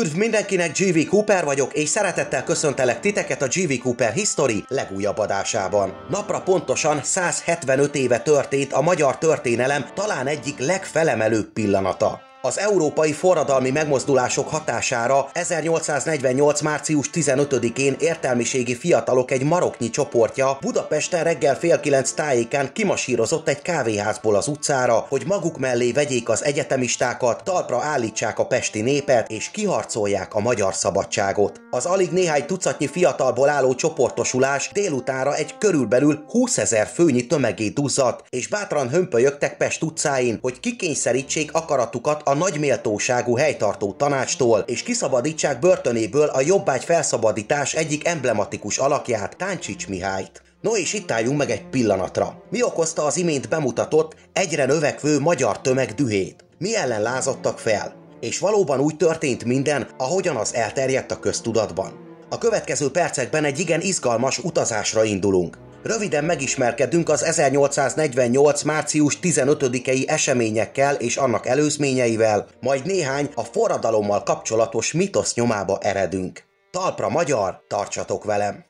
Üdv mindenkinek, GV Cooper vagyok, és szeretettel köszöntelek titeket a GV Cooper History legújabb adásában. Napra pontosan 175 éve történt a magyar történelem talán egyik legfelemelőbb pillanata. Az európai forradalmi megmozdulások hatására 1848. március 15-én értelmiségi fiatalok egy maroknyi csoportja Budapesten reggel fél kilenc tájékán kimasírozott egy kávéházból az utcára, hogy maguk mellé vegyék az egyetemistákat, talpra állítsák a pesti népet és kiharcolják a magyar szabadságot. Az alig néhány tucatnyi fiatalból álló csoportosulás délutánra egy körülbelül 20 ezer főnyi tömegét duzzadt, és bátran hömpölyögtek Pest utcáin, hogy kikényszerítsék akaratukat a a nagyméltóságú helytartó tanácstól, és kiszabadítsák börtönéből a jobbágy felszabadítás egyik emblematikus alakját, Táncsics Mihályt. No és itt álljunk meg egy pillanatra. Mi okozta az imént bemutatott, egyre növekvő magyar tömeg dühét? Mi ellen lázadtak fel? És valóban úgy történt minden, ahogyan az elterjedt a köztudatban. A következő percekben egy igen izgalmas utazásra indulunk. Röviden megismerkedünk az 1848. március 15-i eseményekkel és annak előzményeivel, majd néhány a forradalommal kapcsolatos mitosz nyomába eredünk. Talpra magyar, tartsatok velem!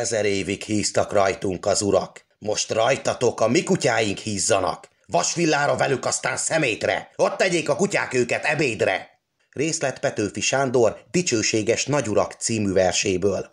Ezer évig híztak rajtunk az urak. Most rajtatok a mi kutyáink hízzanak. Vasvillára velük, aztán szemétre. Ott tegyék a kutyák őket ebédre. Részlet Petőfi Sándor Dicsőséges Nagyurak című verséből.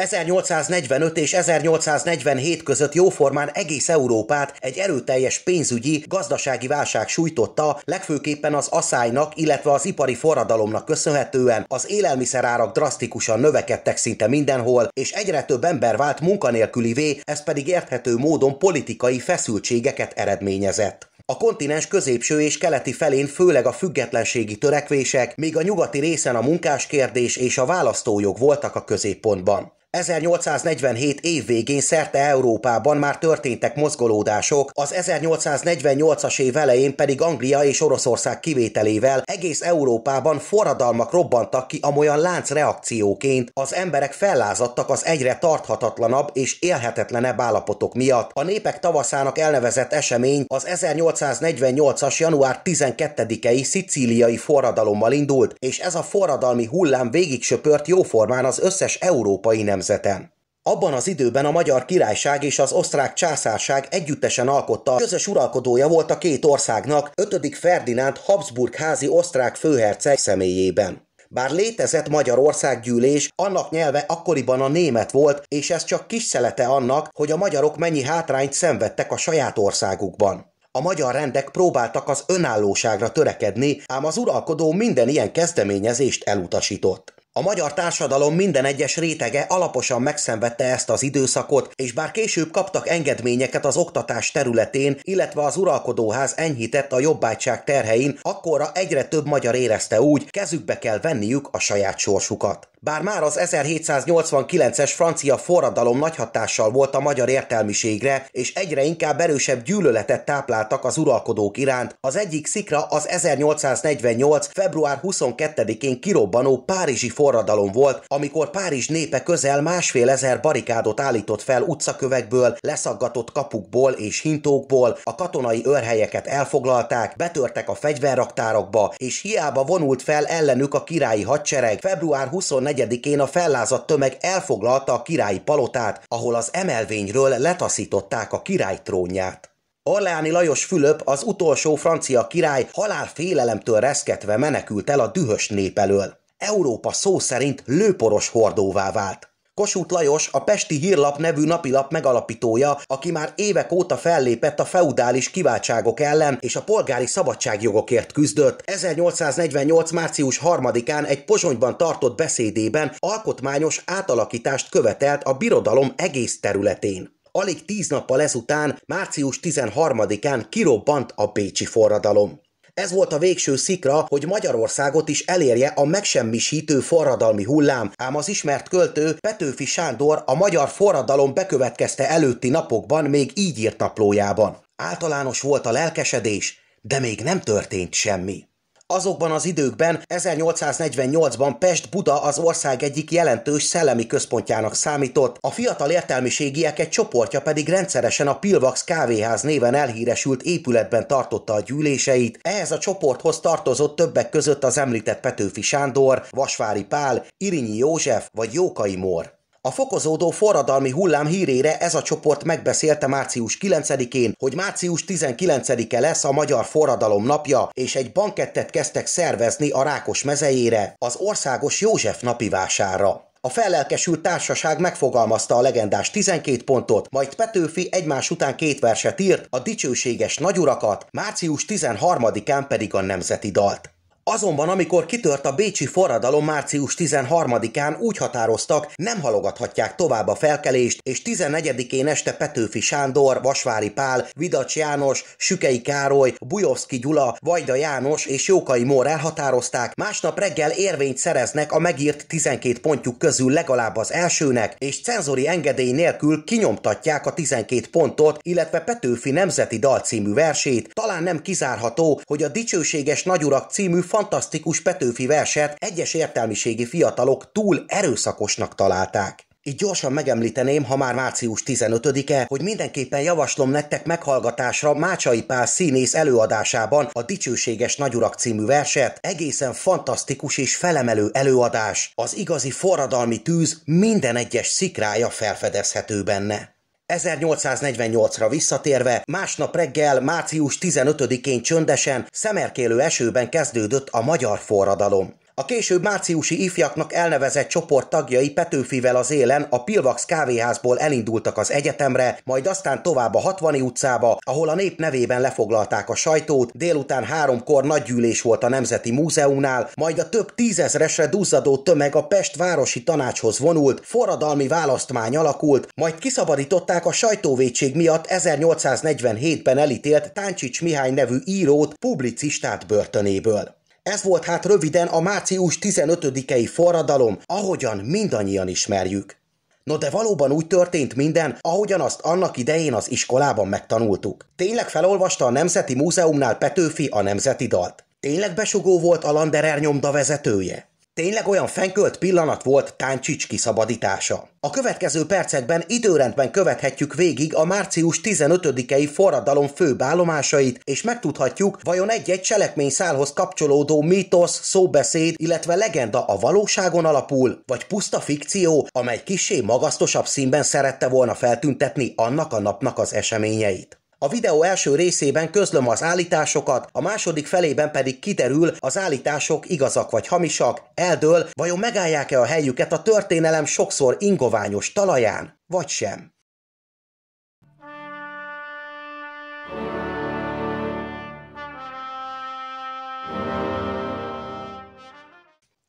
1845 és 1847 között jóformán egész Európát egy erőteljes pénzügyi, gazdasági válság sújtotta, legfőképpen az asszálynak, illetve az ipari forradalomnak köszönhetően az élelmiszerárak drasztikusan növekedtek szinte mindenhol, és egyre több ember vált munkanélkülivé, ez pedig érthető módon politikai feszültségeket eredményezett. A kontinens középső és keleti felén főleg a függetlenségi törekvések, míg a nyugati részen a munkáskérdés és a választójog voltak a középpontban. 1847 év végén szerte Európában már történtek mozgolódások, az 1848-as év elején pedig Anglia és Oroszország kivételével egész Európában forradalmak robbantak ki amolyan láncreakcióként, az emberek fellázadtak az egyre tarthatatlanabb és élhetetlenebb állapotok miatt. A népek tavaszának elnevezett esemény az 1848-as január 12-i szicíliai forradalommal indult, és ez a forradalmi hullám végigsöpört jóformán az összes európai nem nemzeten. Abban az időben a Magyar Királyság és az Osztrák Császárság együttesen alkotta, közös uralkodója volt a két országnak, 5. Ferdinánd Habsburg házi osztrák főherceg személyében. Bár létezett Magyarország gyűlés, annak nyelve akkoriban a német volt, és ez csak kis szelete annak, hogy a magyarok mennyi hátrányt szenvedtek a saját országukban. A magyar rendek próbáltak az önállóságra törekedni, ám az uralkodó minden ilyen kezdeményezést elutasított. A magyar társadalom minden egyes rétege alaposan megszenvedte ezt az időszakot, és bár később kaptak engedményeket az oktatás területén, illetve az uralkodóház enyhített a jobbágyság terhein, akkora egyre több magyar érezte úgy, kezükbe kell venniük a saját sorsukat. Bár már az 1789-es francia forradalom nagy hatással volt a magyar értelmiségre, és egyre inkább erősebb gyűlöletet tápláltak az uralkodók iránt, az egyik szikra az 1848. február 22-én kirobbanó Párizsi forradalom forradalom volt, amikor Párizs népe közel másfél ezer barikádot állított fel utcakövekből, leszaggatott kapukból és hintókból, a katonai őrhelyeket elfoglalták, betörtek a fegyverraktárokba, és hiába vonult fel ellenük a királyi hadsereg, február 24-én a fellázadt tömeg elfoglalta a királyi palotát, ahol az emelvényről letaszították a király trónját. Orleáni Lajos Fülöp, az utolsó francia király halálfélelemtől reszketve menekült el a dühös nép elől. Európa szó szerint lőporos hordóvá vált. Kossuth Lajos, a Pesti Hírlap nevű napilap megalapítója, aki már évek óta fellépett a feudális kiváltságok ellen és a polgári szabadságjogokért küzdött, 1848. március 3-án egy Pozsonyban tartott beszédében alkotmányos átalakítást követelt a birodalom egész területén. Alig tíz nappal ezután, március 13-án kirobbant a Bécsi forradalom. Ez volt a végső szikra, hogy Magyarországot is elérje a megsemmisítő forradalmi hullám, ám az ismert költő Petőfi Sándor a magyar forradalom bekövetkezte előtti napokban még így írt naplójában. Általános volt a lelkesedés, de még nem történt semmi. Azokban az időkben 1848-ban Pest-Buda az ország egyik jelentős szellemi központjának számított, a fiatal értelmiségiek egy csoportja pedig rendszeresen a Pilvax kávéház néven elhíresült épületben tartotta a gyűléseit. Ehhez a csoporthoz tartozott többek között az említett Petőfi Sándor, Vasvári Pál, Irinyi József vagy Jókai Mór. A fokozódó forradalmi hullám hírére ez a csoport megbeszélte március 9-én, hogy március 19-e lesz a Magyar Forradalom napja, és egy bankettet kezdtek szervezni a Rákos mezejére, az Országos József napi vására. A fellelkesült társaság megfogalmazta a legendás 12 pontot, majd Petőfi egymás után két verset írt, a dicsőséges nagyurakat, március 13-án pedig a nemzeti dalt. Azonban amikor kitört a bécsi forradalom március 13-án úgy határoztak, nem halogathatják tovább a felkelést, és 14-én este Petőfi Sándor, Vasvári Pál, Vidacs János, Sükei Károly, Bujovszki Gyula, Vajda János és Jókai Mór elhatározták, másnap reggel érvényt szereznek a megírt 12 pontjuk közül legalább az elsőnek, és cenzori engedély nélkül kinyomtatják a 12 pontot, illetve Petőfi Nemzeti Dal című versét. Talán nem kizárható, hogy a Dicsőséges Nagyurak című fa fantasztikus Petőfi verset egyes értelmiségi fiatalok túl erőszakosnak találták. Így gyorsan megemlíteném, ha már március 15-e, hogy mindenképpen javaslom nektek meghallgatásra Mácsai Pál színész előadásában a Dicsőséges Nagyurak című verset, egészen fantasztikus és felemelő előadás. Az igazi forradalmi tűz minden egyes szikrája felfedezhető benne. 1848-ra visszatérve, másnap reggel, március 15-én csöndesen, szemerkélő esőben kezdődött a magyar forradalom. A később márciusi ifjaknak elnevezett csoport tagjai Petőfivel az élen a Pilvax kávéházból elindultak az egyetemre, majd aztán tovább a 60 utcába, ahol a nép nevében lefoglalták a sajtót, délután háromkor nagy gyűlés volt a Nemzeti Múzeumnál, majd a több tízezresre duzzadó tömeg a Pest városi tanácshoz vonult, forradalmi választmány alakult, majd kiszabadították a sajtóvédség miatt 1847-ben elítélt Táncsics Mihály nevű írót publicistát börtönéből. Ez volt hát röviden a március 15-i forradalom, ahogyan mindannyian ismerjük. No de valóban úgy történt minden, ahogyan azt annak idején az iskolában megtanultuk. Tényleg felolvasta a Nemzeti Múzeumnál Petőfi a nemzeti dalt. Tényleg besugó volt a Landerer nyomda vezetője? Tényleg olyan fenkölt pillanat volt Táncsics kiszabadítása. A következő percekben időrendben követhetjük végig a március 15-i forradalom főbb állomásait, és megtudhatjuk, vajon egy-egy szálhoz kapcsolódó mítosz, szóbeszéd, illetve legenda a valóságon alapul, vagy puszta fikció, amely kisé magasztosabb színben szerette volna feltüntetni annak a napnak az eseményeit. A videó első részében közlöm az állításokat, a második felében pedig kiderül, az állítások igazak vagy hamisak, eldől, vajon megállják-e a helyüket a történelem sokszor ingoványos talaján, vagy sem.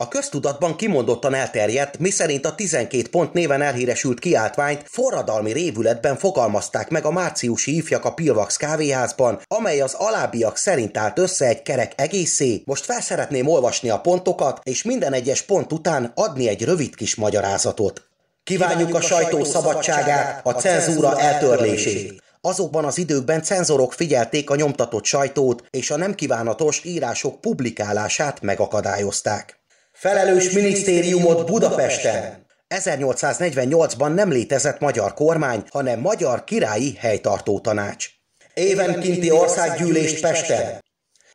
A köztudatban kimondottan elterjedt, miszerint a 12 pont néven elhíresült kiáltványt forradalmi révületben fogalmazták meg a márciusi ifjak a Pilvax kávéházban, amely az alábbiak szerint állt össze egy kerek egészé. Most fel szeretném olvasni a pontokat, és minden egyes pont után adni egy rövid kis magyarázatot. Kívánjuk, Kívánjuk a sajtó szabadságát, a cenzúra eltörlését. Azokban az időkben cenzorok figyelték a nyomtatott sajtót, és a nem kívánatos írások publikálását megakadályozták. Felelős minisztériumot Budapesten! 1848-ban nem létezett magyar kormány, hanem Magyar Királyi Helytartó Tanács. Évenkinti országgyűlést Pesten!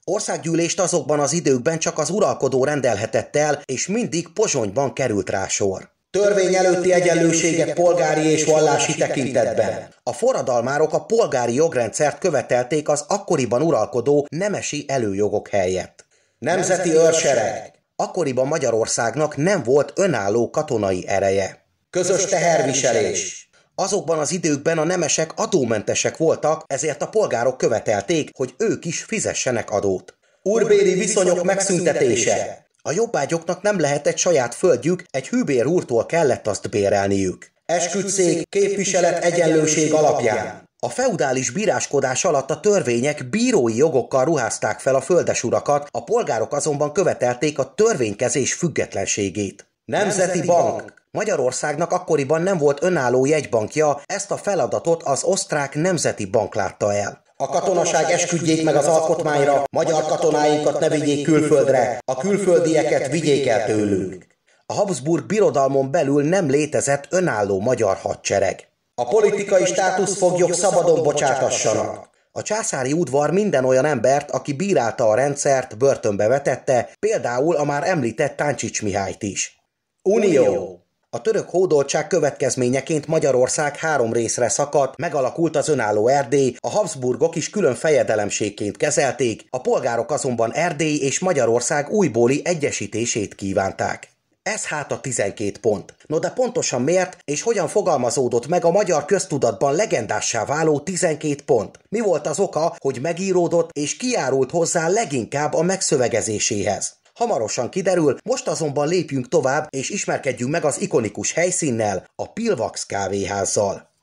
Országgyűlést azokban az időkben csak az uralkodó rendelhetett el, és mindig Pozsonyban került rá sor. Törvény előtti egyenlőséget polgári és vallási tekintetben. A forradalmárok a polgári jogrendszert követelték az akkoriban uralkodó nemesi előjogok helyett. Nemzeti őrsereg akkoriban Magyarországnak nem volt önálló katonai ereje. Közös teherviselés. Azokban az időkben a nemesek adómentesek voltak, ezért a polgárok követelték, hogy ők is fizessenek adót. Urbéri viszonyok megszüntetése. A jobbágyoknak nem lehetett saját földjük, egy hűbér úrtól kellett azt bérelniük. Esküdszék, képviselet egyenlőség alapján. A feudális bíráskodás alatt a törvények bírói jogokkal ruházták fel a földesurakat, a polgárok azonban követelték a törvénykezés függetlenségét. Nemzeti, Nemzeti Bank. Bank Magyarországnak akkoriban nem volt önálló jegybankja, ezt a feladatot az osztrák Nemzeti Bank látta el. A katonaság esküdjék meg az alkotmányra, magyar katonáinkat ne vigyék külföldre, a külföldieket vigyék el tőlünk. A Habsburg birodalmon belül nem létezett önálló magyar hadsereg. A politikai státuszfoglyok szabadon bocsátassanak. A császári udvar minden olyan embert, aki bírálta a rendszert, börtönbe vetette, például a már említett Táncsics Mihályt is. Unió! A török hódoltság következményeként Magyarország három részre szakadt, megalakult az önálló Erdély, a Habsburgok is külön fejedelemségként kezelték, a polgárok azonban Erdély és Magyarország újbóli egyesítését kívánták. Ez hát a 12 pont. No de pontosan miért és hogyan fogalmazódott meg a magyar köztudatban legendássá váló 12 pont? Mi volt az oka, hogy megíródott és kiárult hozzá leginkább a megszövegezéséhez? Hamarosan kiderül, most azonban lépjünk tovább és ismerkedjünk meg az ikonikus helyszínnel, a Pilvax kávéházzal.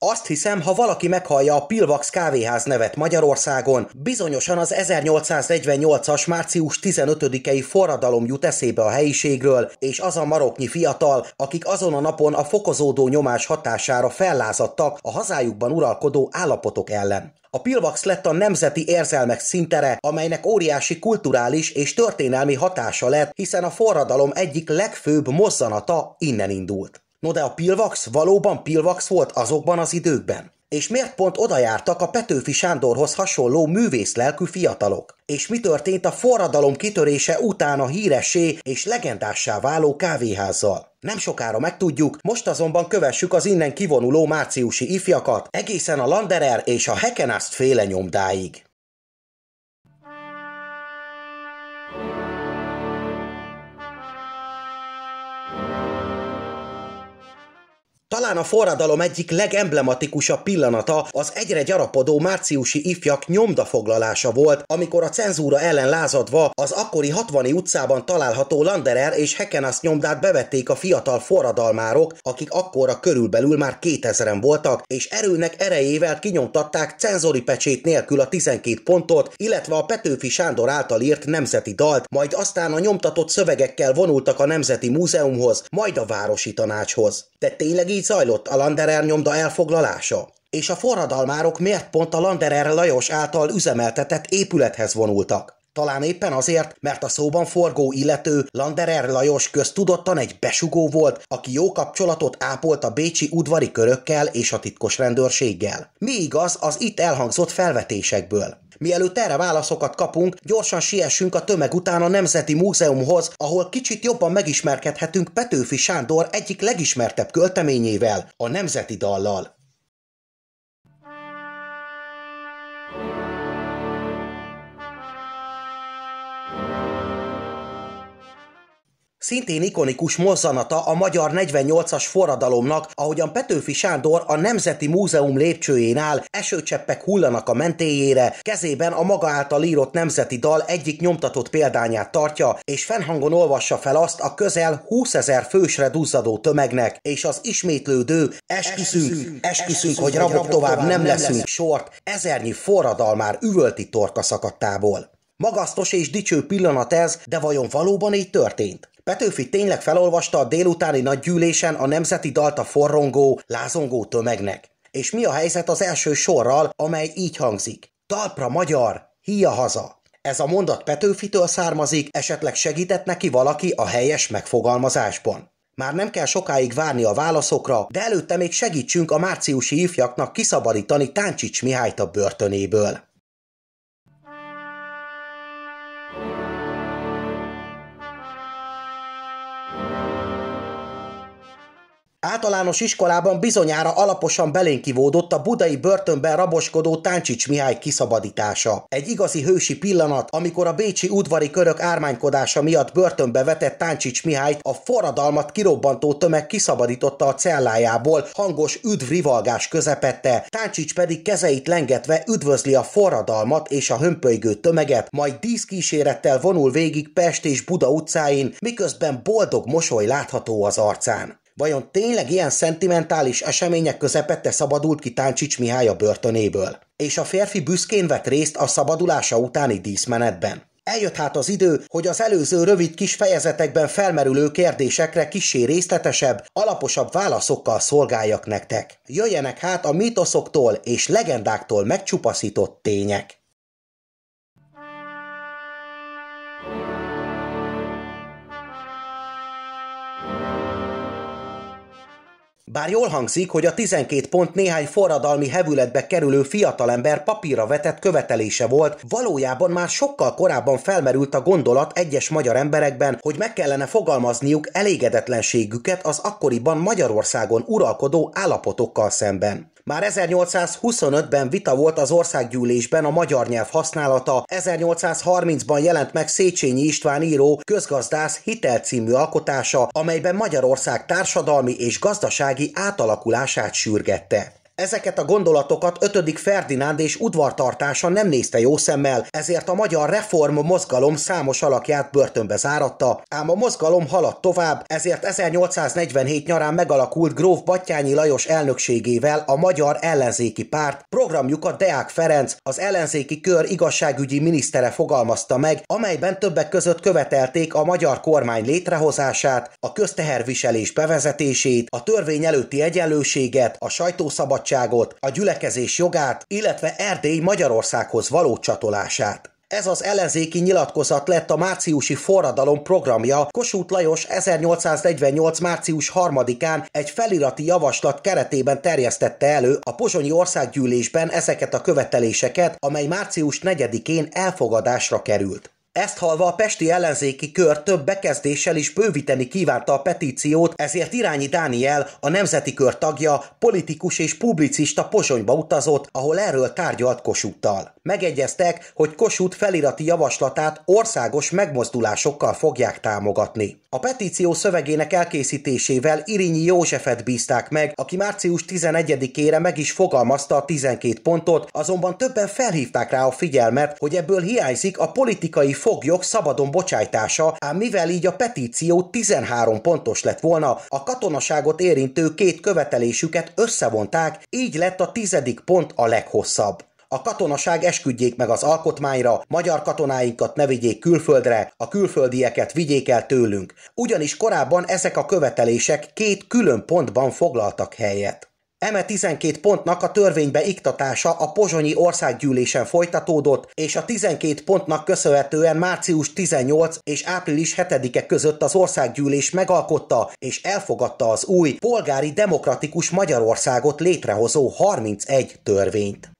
Azt hiszem, ha valaki meghallja a Pilvax kávéház nevet Magyarországon, bizonyosan az 1848-as március 15-i forradalom jut eszébe a helyiségről, és az a maroknyi fiatal, akik azon a napon a fokozódó nyomás hatására fellázadtak a hazájukban uralkodó állapotok ellen. A Pilvax lett a nemzeti érzelmek szintere, amelynek óriási kulturális és történelmi hatása lett, hiszen a forradalom egyik legfőbb mozzanata innen indult. No de a Pilvax valóban Pilvax volt azokban az időkben. És miért pont oda jártak a Petőfi Sándorhoz hasonló művész lelkű fiatalok? És mi történt a forradalom kitörése után a híresé és legendássá váló kávéházzal? Nem sokára megtudjuk, most azonban kövessük az innen kivonuló márciusi ifjakat, egészen a Landerer és a Hekenast féle nyomdáig. Talán a forradalom egyik legemblematikusabb pillanata az egyre gyarapodó márciusi ifjak nyomdafoglalása volt, amikor a cenzúra ellen lázadva az akkori 60 utcában található Landerer és Hekenas nyomdát bevették a fiatal forradalmárok, akik akkorra körülbelül már 2000-en voltak, és erőnek erejével kinyomtatták cenzori pecsét nélkül a 12 pontot, illetve a Petőfi Sándor által írt nemzeti dalt, majd aztán a nyomtatott szövegekkel vonultak a Nemzeti Múzeumhoz, majd a Városi Tanácshoz. De tényleg így zajlott a Landerer nyomda elfoglalása? És a forradalmárok miért pont a Landerer Lajos által üzemeltetett épülethez vonultak? Talán éppen azért, mert a szóban forgó illető Landerer Lajos köztudottan egy besugó volt, aki jó kapcsolatot ápolt a bécsi udvari körökkel és a titkos rendőrséggel. Mi igaz az itt elhangzott felvetésekből? Mielőtt erre válaszokat kapunk, gyorsan siessünk a tömeg után a Nemzeti Múzeumhoz, ahol kicsit jobban megismerkedhetünk Petőfi Sándor egyik legismertebb költeményével, a Nemzeti Dallal. Szintén ikonikus mozzanata a magyar 48-as forradalomnak, ahogyan Petőfi Sándor a Nemzeti Múzeum lépcsőjén áll, esőcseppek hullanak a mentéjére, kezében a maga által írott nemzeti dal egyik nyomtatott példányát tartja, és fennhangon olvassa fel azt a közel 20 ezer fősre duzzadó tömegnek, és az ismétlődő esküszünk, esküszünk, esküszünk hogy rabok tovább, tovább nem leszünk, leszünk sort ezernyi forradalmár üvölti torka szakadtából. Magasztos és dicső pillanat ez, de vajon valóban így történt? Petőfi tényleg felolvasta a délutáni nagygyűlésen a nemzeti dalt a forrongó, lázongó tömegnek. És mi a helyzet az első sorral, amely így hangzik? Talpra magyar, híja haza! Ez a mondat Petőfitől származik, esetleg segített neki valaki a helyes megfogalmazásban. Már nem kell sokáig várni a válaszokra, de előtte még segítsünk a márciusi ifjaknak kiszabadítani Táncsics Mihályt a börtönéből. Általános iskolában bizonyára alaposan belénk kivódott a budai börtönben raboskodó Táncsics Mihály kiszabadítása. Egy igazi hősi pillanat, amikor a bécsi udvari körök ármánykodása miatt börtönbe vetett Táncsics Mihályt a forradalmat kirobbantó tömeg kiszabadította a cellájából, hangos üdvrivalgás közepette, Táncsics pedig kezeit lengetve üdvözli a forradalmat és a hömpölygő tömeget, majd díszkísérettel vonul végig Pest és Buda utcáin, miközben boldog mosoly látható az arcán. Vajon tényleg ilyen szentimentális események közepette szabadult ki Táncsics Mihály a börtönéből? És a férfi büszkén vett részt a szabadulása utáni díszmenetben. Eljött hát az idő, hogy az előző rövid kis fejezetekben felmerülő kérdésekre kisé részletesebb, alaposabb válaszokkal szolgáljak nektek. Jöjjenek hát a mítoszoktól és legendáktól megcsupaszított tények. Bár jól hangzik, hogy a 12 pont néhány forradalmi hevületbe kerülő fiatalember papírra vetett követelése volt, valójában már sokkal korábban felmerült a gondolat egyes magyar emberekben, hogy meg kellene fogalmazniuk elégedetlenségüket az akkoriban Magyarországon uralkodó állapotokkal szemben. Már 1825-ben vita volt az országgyűlésben a magyar nyelv használata, 1830-ban jelent meg Széchenyi István író közgazdász hitel című alkotása, amelyben Magyarország társadalmi és gazdasági átalakulását sürgette. Ezeket a gondolatokat 5. Ferdinánd és udvartartása nem nézte jó szemmel, ezért a magyar reform mozgalom számos alakját börtönbe záratta. Ám a mozgalom haladt tovább, ezért 1847 nyarán megalakult Gróf Battyányi Lajos elnökségével a magyar ellenzéki párt programjukat Deák Ferenc, az ellenzéki kör igazságügyi minisztere fogalmazta meg, amelyben többek között követelték a magyar kormány létrehozását, a közteherviselés bevezetését, a törvény előtti egyenlőséget, a sajtószabadságot, szabadságot, a gyülekezés jogát, illetve Erdély Magyarországhoz való csatolását. Ez az ellenzéki nyilatkozat lett a márciusi forradalom programja. Kossuth Lajos 1848. március 3-án egy felirati javaslat keretében terjesztette elő a Pozsonyi Országgyűlésben ezeket a követeléseket, amely március 4-én elfogadásra került. Ezt halva a pesti ellenzéki kör több bekezdéssel is bővíteni kívánta a petíciót, ezért Irányi Dániel, a nemzeti kör tagja, politikus és publicista Pozsonyba utazott, ahol erről tárgyalt Kossuthtal. Megegyeztek, hogy Kossuth felirati javaslatát országos megmozdulásokkal fogják támogatni. A petíció szövegének elkészítésével Irinyi Józsefet bízták meg, aki március 11-ére meg is fogalmazta a 12 pontot, azonban többen felhívták rá a figyelmet, hogy ebből hiányzik a politikai foglyok szabadon bocsájtása, ám mivel így a petíció 13 pontos lett volna, a katonaságot érintő két követelésüket összevonták, így lett a tizedik pont a leghosszabb. A katonaság esküdjék meg az alkotmányra, magyar katonáinkat ne vigyék külföldre, a külföldieket vigyék el tőlünk. Ugyanis korábban ezek a követelések két külön pontban foglaltak helyet. Eme 12 pontnak a törvénybe iktatása a pozsonyi országgyűlésen folytatódott, és a 12 pontnak köszönhetően március 18 és április 7-e között az országgyűlés megalkotta és elfogadta az új polgári demokratikus Magyarországot létrehozó 31 törvényt.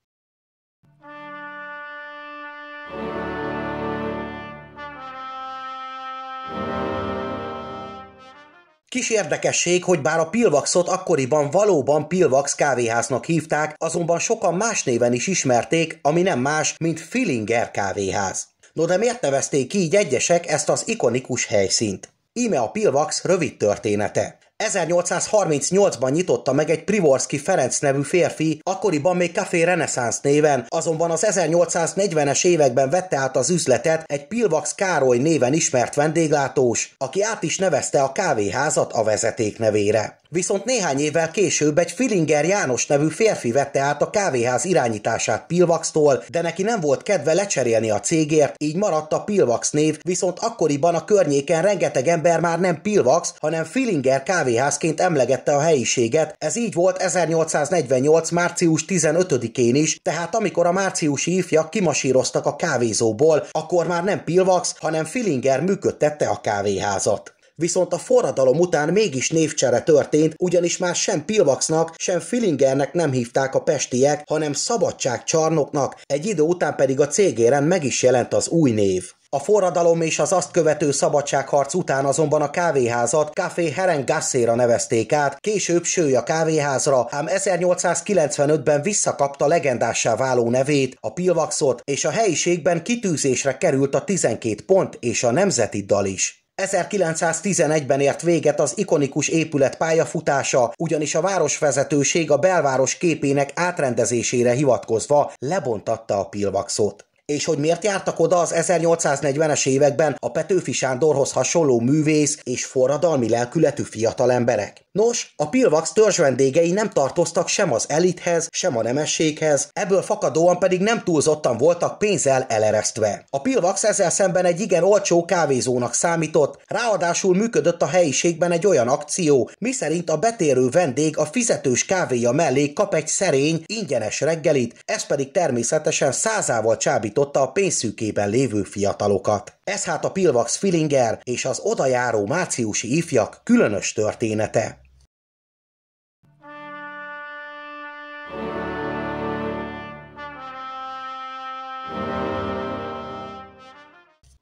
Kis érdekesség, hogy bár a Pilvaxot akkoriban valóban Pilvax kávéháznak hívták, azonban sokan más néven is ismerték, ami nem más, mint Fillinger kávéház. No de miért nevezték így egyesek ezt az ikonikus helyszínt? Íme a Pilvax rövid története. 1838-ban nyitotta meg egy Privorski Ferenc nevű férfi, akkoriban még Café Reneszánsz néven, azonban az 1840-es években vette át az üzletet egy Pilvax Károly néven ismert vendéglátós, aki át is nevezte a kávéházat a vezeték nevére. Viszont néhány évvel később egy Filinger János nevű férfi vette át a kávéház irányítását Pilvaks-tól, de neki nem volt kedve lecserélni a cégért, így maradt a Pilvax név, viszont akkoriban a környéken rengeteg ember már nem Pilvax, hanem Filinger kávéházként emlegette a helyiséget. Ez így volt 1848. március 15-én is, tehát amikor a márciusi ifjak kimasíroztak a kávézóból, akkor már nem Pilvax, hanem Filinger működtette a kávéházat. Viszont a forradalom után mégis névcsere történt, ugyanis már sem Pilvaxnak, sem Filingernek nem hívták a pestiek, hanem Szabadságcsarnoknak, egy idő után pedig a cégéren meg is jelent az új név. A forradalom és az azt követő szabadságharc után azonban a kávéházat Café Heren Gasséra nevezték át, később sőj a kávéházra, ám 1895-ben visszakapta legendássá váló nevét, a Pilvaxot, és a helyiségben kitűzésre került a 12 pont és a nemzeti dal is. 1911-ben ért véget az ikonikus épület pályafutása, ugyanis a városvezetőség a belváros képének átrendezésére hivatkozva lebontatta a Pilvaxot. És hogy miért jártak oda az 1840-es években a Petőfi Sándorhoz hasonló művész és forradalmi lelkületű fiatalemberek? Nos, a Pilvax törzs vendégei nem tartoztak sem az elithez, sem a nemességhez, ebből fakadóan pedig nem túlzottan voltak pénzzel eleresztve. A Pilvax ezzel szemben egy igen olcsó kávézónak számított, ráadásul működött a helyiségben egy olyan akció, miszerint a betérő vendég a fizetős kávéja mellé kap egy szerény, ingyenes reggelit, ez pedig természetesen százával csábította a pénzszűkében lévő fiatalokat. Ez hát a Pilvax Filinger és az odajáró márciusi ifjak különös története.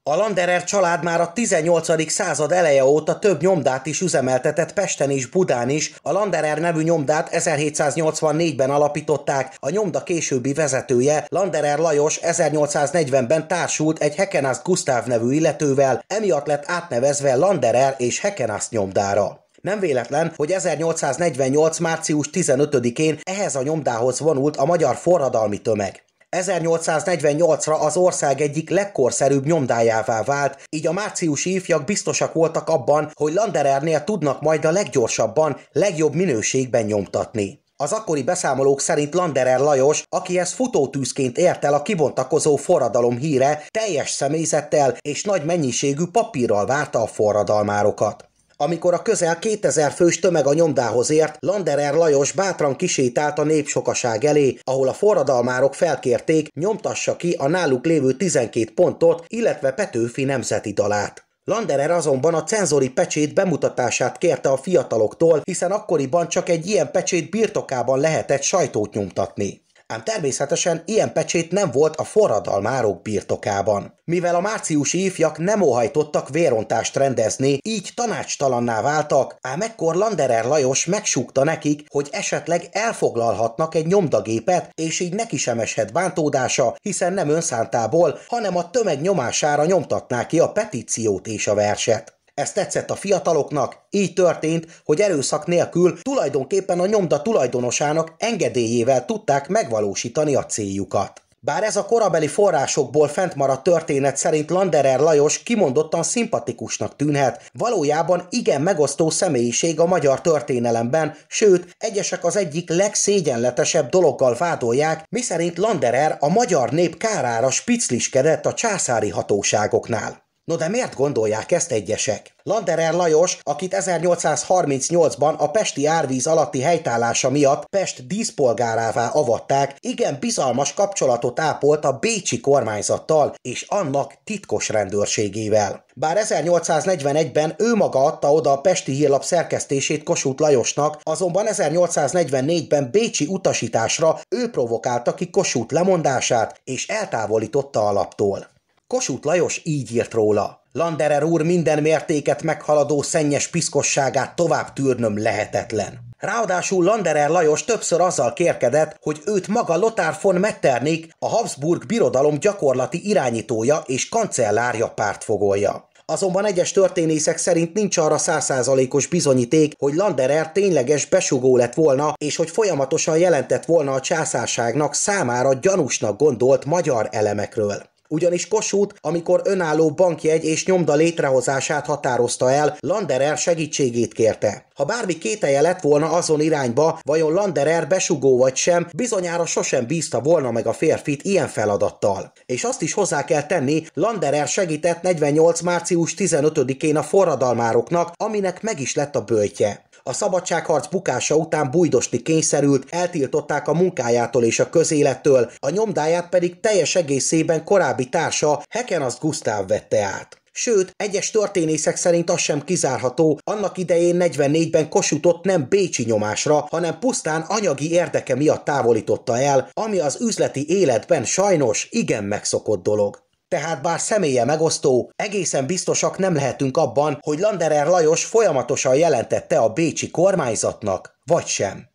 A Landerer család már a 18. század eleje óta több nyomdát is üzemeltetett Pesten és Budán is. A Landerer nevű nyomdát 1784-ben alapították. A nyomda későbbi vezetője Landerer Lajos 1840-ben társult egy Hekenász Gustav nevű illetővel, emiatt lett átnevezve Landerer és Hekenász nyomdára. Nem véletlen, hogy 1848. március 15-én ehhez a nyomdához vonult a magyar forradalmi tömeg. 1848-ra az ország egyik legkorszerűbb nyomdájává vált, így a márciusi ifjak biztosak voltak abban, hogy Landerernél tudnak majd a leggyorsabban, legjobb minőségben nyomtatni. Az akkori beszámolók szerint Landerer Lajos, akihez futótűzként ért el a kibontakozó forradalom híre, teljes személyzettel és nagy mennyiségű papírral várta a forradalmárokat. Amikor a közel 2000 fős tömeg a nyomdához ért, Landerer Lajos bátran kisétált a népsokaság elé, ahol a forradalmárok felkérték, nyomtassa ki a náluk lévő 12 pontot, illetve Petőfi nemzeti dalát. Landerer azonban a cenzori pecsét bemutatását kérte a fiataloktól, hiszen akkoriban csak egy ilyen pecsét birtokában lehetett sajtót nyomtatni ám természetesen ilyen pecsét nem volt a forradalmárok birtokában. Mivel a márciusi ifjak nem óhajtottak vérontást rendezni, így tanácstalanná váltak, ám ekkor Landerer Lajos megsúgta nekik, hogy esetleg elfoglalhatnak egy nyomdagépet, és így neki sem eshet bántódása, hiszen nem önszántából, hanem a tömeg nyomására nyomtatná ki a petíciót és a verset. Ez tetszett a fiataloknak, így történt, hogy erőszak nélkül tulajdonképpen a nyomda tulajdonosának engedélyével tudták megvalósítani a céljukat. Bár ez a korabeli forrásokból fent maradt történet szerint Landerer Lajos kimondottan szimpatikusnak tűnhet, valójában igen megosztó személyiség a magyar történelemben, sőt, egyesek az egyik legszégyenletesebb dologgal vádolják, miszerint Landerer a magyar nép kárára spicliskedett a császári hatóságoknál. No de miért gondolják ezt egyesek? Landerer Lajos, akit 1838-ban a pesti árvíz alatti helytállása miatt Pest díszpolgárává avatták, igen bizalmas kapcsolatot ápolt a bécsi kormányzattal és annak titkos rendőrségével. Bár 1841-ben ő maga adta oda a Pesti Hírlap szerkesztését Kossuth Lajosnak, azonban 1844-ben bécsi utasításra ő provokálta ki Kossuth lemondását és eltávolította a laptól. Kossuth Lajos így írt róla. Landerer úr minden mértéket meghaladó szennyes piszkosságát tovább tűrnöm lehetetlen. Ráadásul Landerer Lajos többször azzal kérkedett, hogy őt maga Lothar von Metternich, a Habsburg birodalom gyakorlati irányítója és kancellárja pártfogolja. Azonban egyes történészek szerint nincs arra százszázalékos bizonyíték, hogy Landerer tényleges besugó lett volna, és hogy folyamatosan jelentett volna a császárságnak számára gyanúsnak gondolt magyar elemekről. Ugyanis Kossuth, amikor önálló bankjegy és nyomda létrehozását határozta el, Landerer segítségét kérte. Ha bármi kételje lett volna azon irányba, vajon Landerer besugó vagy sem, bizonyára sosem bízta volna meg a férfit ilyen feladattal. És azt is hozzá kell tenni, Landerer segített 48. március 15-én a forradalmároknak, aminek meg is lett a böjtje. A szabadságharc bukása után bújdosni kényszerült, eltiltották a munkájától és a közélettől, a nyomdáját pedig teljes egészében korábbi társa Hekenast Gusztáv vette át. Sőt, egyes történészek szerint az sem kizárható, annak idején 44-ben kosutott nem bécsi nyomásra, hanem pusztán anyagi érdeke miatt távolította el, ami az üzleti életben sajnos igen megszokott dolog. Tehát bár személye megosztó, egészen biztosak nem lehetünk abban, hogy Landerer Lajos folyamatosan jelentette a bécsi kormányzatnak, vagy sem.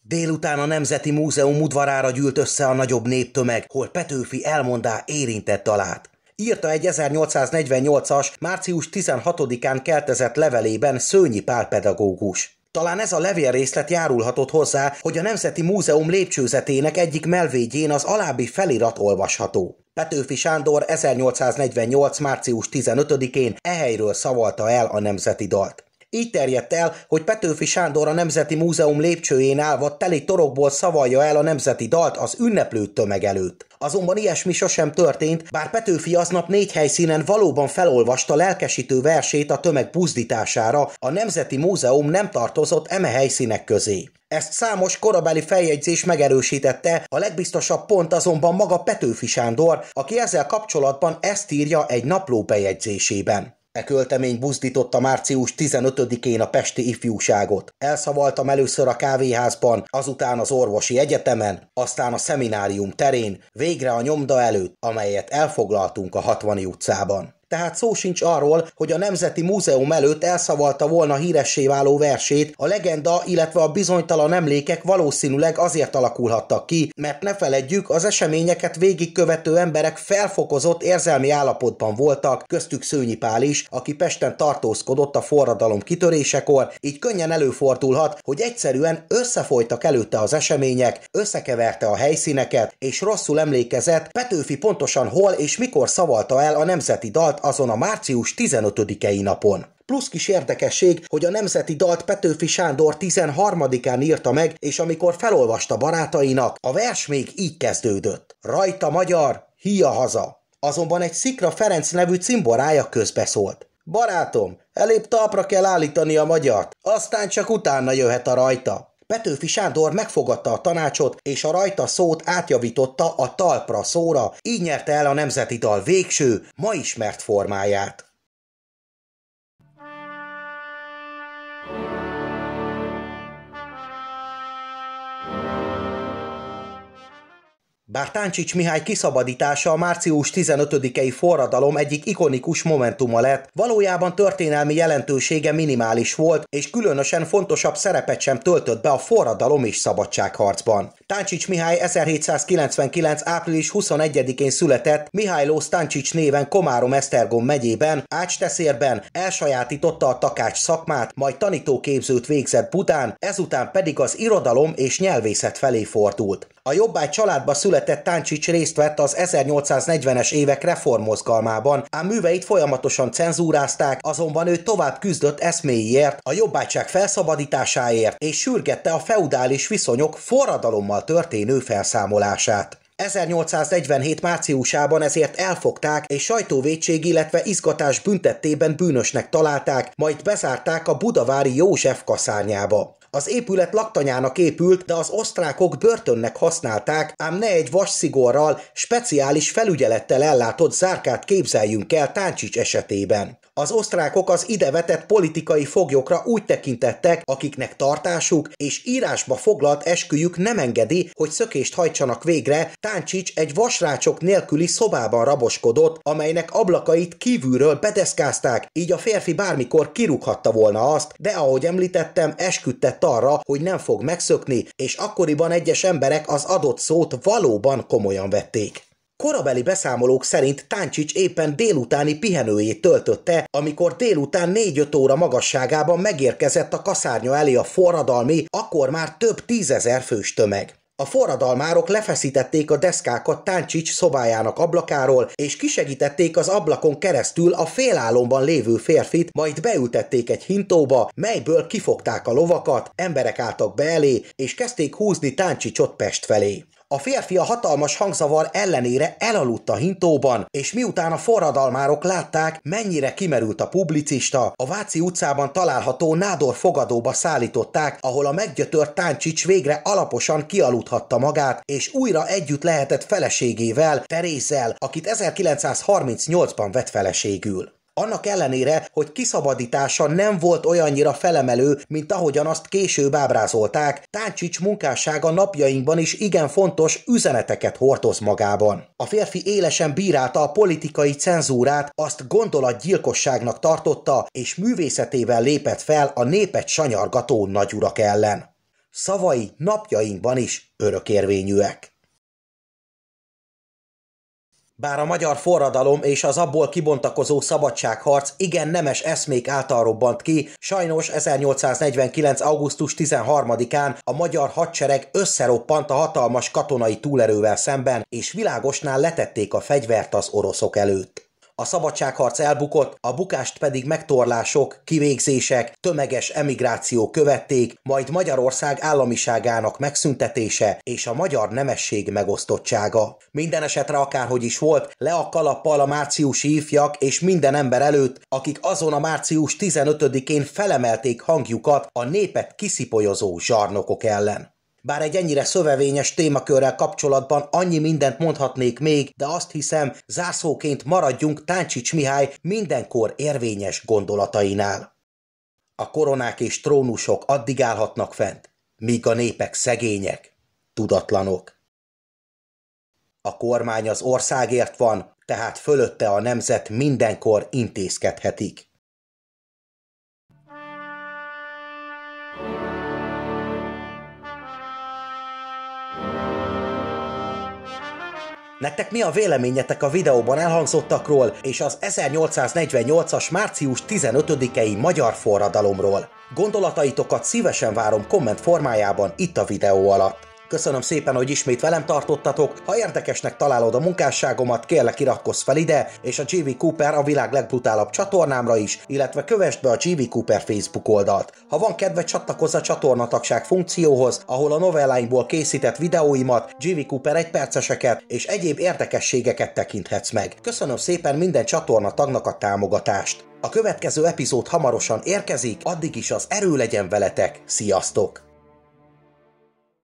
Délután a Nemzeti Múzeum udvarára gyűlt össze a nagyobb néptömeg, hol Petőfi elmondá érintett dalát írta egy 1848-as, március 16-án keltezett levelében Szőnyi Pál pedagógus. Talán ez a levélrészlet járulhatott hozzá, hogy a Nemzeti Múzeum lépcsőzetének egyik melvédjén az alábbi felirat olvasható. Petőfi Sándor 1848. március 15-én ehelyről szavalta el a nemzeti dalt. Így terjedt el, hogy Petőfi Sándor a Nemzeti Múzeum lépcsőjén állva teli torokból szavalja el a nemzeti dalt az ünneplő tömeg előtt. Azonban ilyesmi sosem történt, bár Petőfi aznap négy helyszínen valóban felolvasta lelkesítő versét a tömeg buzdítására, a Nemzeti Múzeum nem tartozott eme helyszínek közé. Ezt számos korabeli feljegyzés megerősítette, a legbiztosabb pont azonban maga Petőfi Sándor, aki ezzel kapcsolatban ezt írja egy napló bejegyzésében. E költemény buzdította március 15-én a pesti ifjúságot. Elszavaltam először a kávéházban, azután az orvosi egyetemen, aztán a szeminárium terén, végre a nyomda előtt, amelyet elfoglaltunk a 60 utcában tehát szó sincs arról, hogy a Nemzeti Múzeum előtt elszavalta volna híressé váló versét, a legenda, illetve a bizonytalan emlékek valószínűleg azért alakulhattak ki, mert ne feledjük, az eseményeket végigkövető emberek felfokozott érzelmi állapotban voltak, köztük Szőnyi Pál is, aki Pesten tartózkodott a forradalom kitörésekor, így könnyen előfordulhat, hogy egyszerűen összefolytak előtte az események, összekeverte a helyszíneket, és rosszul emlékezett, Petőfi pontosan hol és mikor szavalta el a nemzeti dalt, dalt azon a március 15 i napon. Plusz kis érdekesség, hogy a nemzeti dalt Petőfi Sándor 13-án írta meg, és amikor felolvasta barátainak, a vers még így kezdődött. Rajta magyar, hia haza! Azonban egy Szikra Ferenc nevű cimborája közbeszólt. Barátom, elébb talpra kell állítani a magyart, aztán csak utána jöhet a rajta. Petőfi Sándor megfogadta a tanácsot, és a rajta szót átjavította a talpra szóra, így nyerte el a nemzeti dal végső, ma ismert formáját. Bár Táncsics Mihály kiszabadítása a március 15-i forradalom egyik ikonikus momentuma lett, valójában történelmi jelentősége minimális volt, és különösen fontosabb szerepet sem töltött be a forradalom és szabadságharcban. Táncsics Mihály 1799. április 21-én született Mihály Lósz Táncsics néven Komárom Esztergom megyében, Ácsteszérben, elsajátította a takács szakmát, majd tanítóképzőt végzett Budán, ezután pedig az irodalom és nyelvészet felé fordult. A jobbágy családba született Táncsics részt vett az 1840-es évek reformmozgalmában, ám műveit folyamatosan cenzúrázták, azonban ő tovább küzdött eszméiért, a jobbágyság felszabadításáért, és sürgette a feudális viszonyok forradalommal alkalommal történő felszámolását. 1847 márciusában ezért elfogták, és sajtóvédség, illetve izgatás büntettében bűnösnek találták, majd bezárták a budavári József kaszárnyába. Az épület laktanyának épült, de az osztrákok börtönnek használták, ám ne egy vasszigorral, speciális felügyelettel ellátott zárkát képzeljünk el Táncsics esetében. Az osztrákok az ide vetett politikai foglyokra úgy tekintettek, akiknek tartásuk és írásba foglalt esküjük nem engedi, hogy szökést hajtsanak végre, Táncsics egy vasrácsok nélküli szobában raboskodott, amelynek ablakait kívülről bedeszkázták, így a férfi bármikor kirúghatta volna azt, de ahogy említettem, esküdtett arra, hogy nem fog megszökni, és akkoriban egyes emberek az adott szót valóban komolyan vették. Korabeli beszámolók szerint Táncsics éppen délutáni pihenőjét töltötte, amikor délután 4-5 óra magasságában megérkezett a kaszárnya elé a forradalmi, akkor már több tízezer fős tömeg. A forradalmárok lefeszítették a deszkákat Táncsics szobájának ablakáról, és kisegítették az ablakon keresztül a félállomban lévő férfit, majd beültették egy hintóba, melyből kifogták a lovakat, emberek álltak be elé, és kezdték húzni Táncsicsot Pest felé. A férfi a hatalmas hangzavar ellenére elaludt a hintóban, és miután a forradalmárok látták, mennyire kimerült a publicista, a Váci utcában található Nádor fogadóba szállították, ahol a meggyötört Táncsics végre alaposan kialudhatta magát, és újra együtt lehetett feleségével, Terézzel, akit 1938-ban vett feleségül. Annak ellenére, hogy kiszabadítása nem volt olyannyira felemelő, mint ahogyan azt később ábrázolták, Táncsics munkássága napjainkban is igen fontos üzeneteket hordoz magában. A férfi élesen bírálta a politikai cenzúrát, azt gondolatgyilkosságnak tartotta, és művészetével lépett fel a népet sanyargató nagyurak ellen. Szavai napjainkban is örökérvényűek. Bár a magyar forradalom és az abból kibontakozó szabadságharc igen nemes eszmék által robbant ki, sajnos 1849. augusztus 13-án a magyar hadsereg összeroppant a hatalmas katonai túlerővel szemben, és világosnál letették a fegyvert az oroszok előtt a szabadságharc elbukott, a bukást pedig megtorlások, kivégzések, tömeges emigráció követték, majd Magyarország államiságának megszüntetése és a magyar nemesség megosztottsága. Minden esetre akárhogy is volt, le a kalappal a márciusi ifjak és minden ember előtt, akik azon a március 15-én felemelték hangjukat a népet kiszipolyozó zsarnokok ellen. Bár egy ennyire szövevényes témakörrel kapcsolatban annyi mindent mondhatnék még, de azt hiszem, zászlóként maradjunk Táncsics Mihály mindenkor érvényes gondolatainál. A koronák és trónusok addig állhatnak fent, míg a népek szegények, tudatlanok. A kormány az országért van, tehát fölötte a nemzet mindenkor intézkedhetik. Nektek mi a véleményetek a videóban elhangzottakról és az 1848-as március 15-i magyar forradalomról? Gondolataitokat szívesen várom komment formájában itt a videó alatt. Köszönöm szépen, hogy ismét velem tartottatok. Ha érdekesnek találod a munkásságomat, kérlek iratkozz fel ide, és a GV Cooper a világ legbrutálabb csatornámra is, illetve kövessd be a GV Cooper Facebook oldalt. Ha van kedve, csatlakozz a csatornatagság funkcióhoz, ahol a novelláimból készített videóimat, GV Cooper egy perceseket és egyéb érdekességeket tekinthetsz meg. Köszönöm szépen minden csatornatagnak a támogatást. A következő epizód hamarosan érkezik, addig is az erő legyen veletek. Sziasztok!